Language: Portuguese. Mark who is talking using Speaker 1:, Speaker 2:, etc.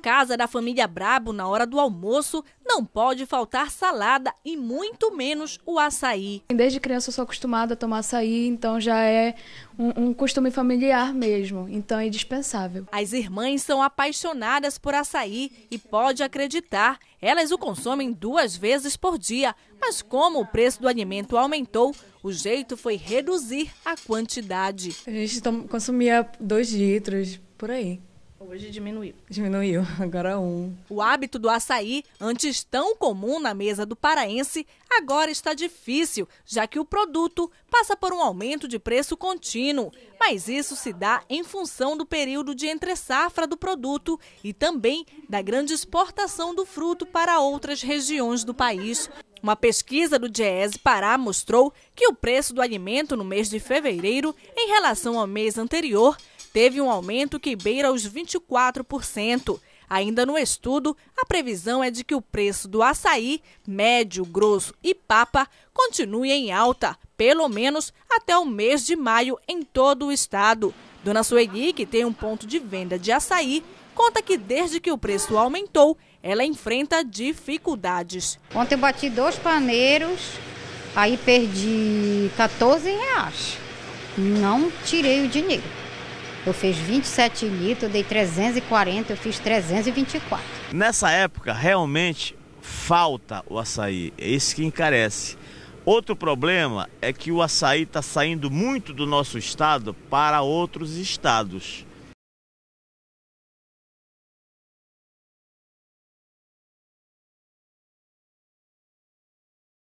Speaker 1: casa da família Brabo na hora do almoço, não pode faltar salada e muito menos o açaí.
Speaker 2: Desde criança eu sou acostumada a tomar açaí, então já é
Speaker 1: um, um costume familiar mesmo, então é indispensável. As irmãs são apaixonadas por açaí e pode acreditar, elas o consomem duas vezes por dia, mas como o preço do alimento aumentou, o jeito foi reduzir a quantidade. A gente consumia dois litros por aí. Hoje diminuiu. Diminuiu, agora um. O hábito do açaí, antes tão comum na mesa do paraense, agora está difícil, já que o produto passa por um aumento de preço contínuo. Mas isso se dá em função do período de entre-safra do produto e também da grande exportação do fruto para outras regiões do país. Uma pesquisa do GES Pará mostrou que o preço do alimento no mês de fevereiro, em relação ao mês anterior, teve um aumento que beira os 24%. Ainda no estudo, a previsão é de que o preço do açaí, médio, grosso e papa continue em alta, pelo menos até o mês de maio em todo o estado. Dona Sueli, que tem um ponto de venda de açaí, conta que desde que o preço aumentou, ela enfrenta dificuldades. Ontem eu bati dois
Speaker 2: paneiros, aí perdi 14 reais. Não tirei o dinheiro. Eu fiz 27 litros, dei 340, eu fiz 324. Nessa época, realmente falta o açaí, é isso que encarece. Outro problema é que o açaí está saindo muito do nosso estado para outros estados.